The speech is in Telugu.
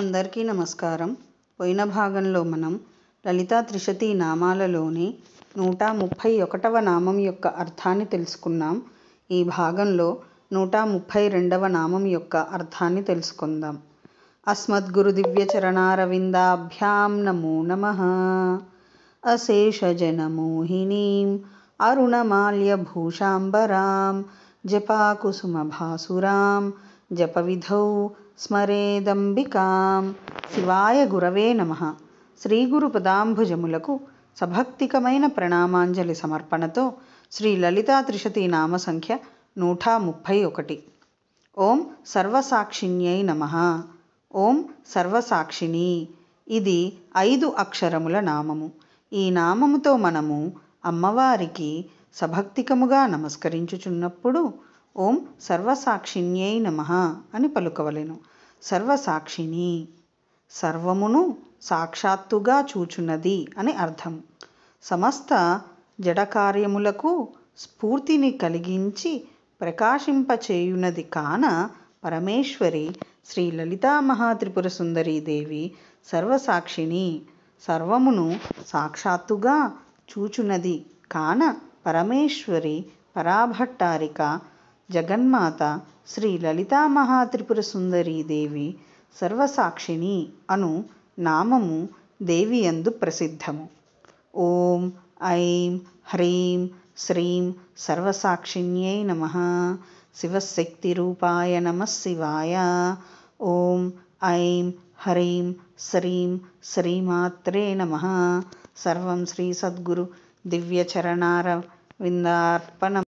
అందరికీ నమస్కారం పోయిన భాగంలో మనం లలితా త్రిశతి నామాలలోని నూట ముప్పై ఒకటవ నామం యొక్క అర్థాన్ని తెలుసుకున్నాం ఈ భాగంలో నూట ముప్పై రెండవ నామం యొక్క అర్థాన్ని తెలుసుకుందాం అస్మద్గురుదివ్యచరణారవిందాభ్యాం నమో నమ అశేషజనమోహినీం అరుణమాల్యభూషాంబరాం జపాకుసుమభాసురాం జపవిధౌ స్మరేదంబికాం శివాయ గురవే నమ శ్రీగురుపదాంభుజములకు సభక్తికమైన ప్రణామాంజలి సమర్పణతో శ్రీ లలితా త్రిశతి నామ సంఖ్య నూట ముప్పై ఒకటి ఓం సర్వసాక్షిణ్యై నమ ఓం సర్వసాక్షిణి ఇది ఐదు అక్షరముల నామము ఈ నామముతో మనము అమ్మవారికి సభక్తికముగా నమస్కరించుచున్నప్పుడు ఓం సర్వసాక్షిణ్యై నమ అని పలుకవలెను సర్వసాక్షిణి సర్వమును సాక్షాత్తుగా చూచున్నది అని అర్థం సమస్త జడకార్యములకు స్ఫూర్తిని కలిగించి ప్రకాశింపచేయున్నది కాన పరమేశ్వరి శ్రీ లలితా సుందరీ దేవి సర్వసాక్షిణి సర్వమును సాక్షాత్తుగా చూచునది కాన పరమేశ్వరి పరాభట్టారిక జగన్మాత శ్రీ లలితామహాత్రిపుర దేవి సర్వసాక్షిణి అను నామము దేవియందు ప్రసిద్ధము ఓం ఐం హ్రీం శ్రీం సర్వసాక్షిణ్యై నమ శివశక్తి రూపాయ నమ శివాయ ఓం ఐం హ్రీం శ్రీం శ్రీమాత్రే నమ సర్వం శ్రీ సద్గురు దివ్యచరణార విందార్పణ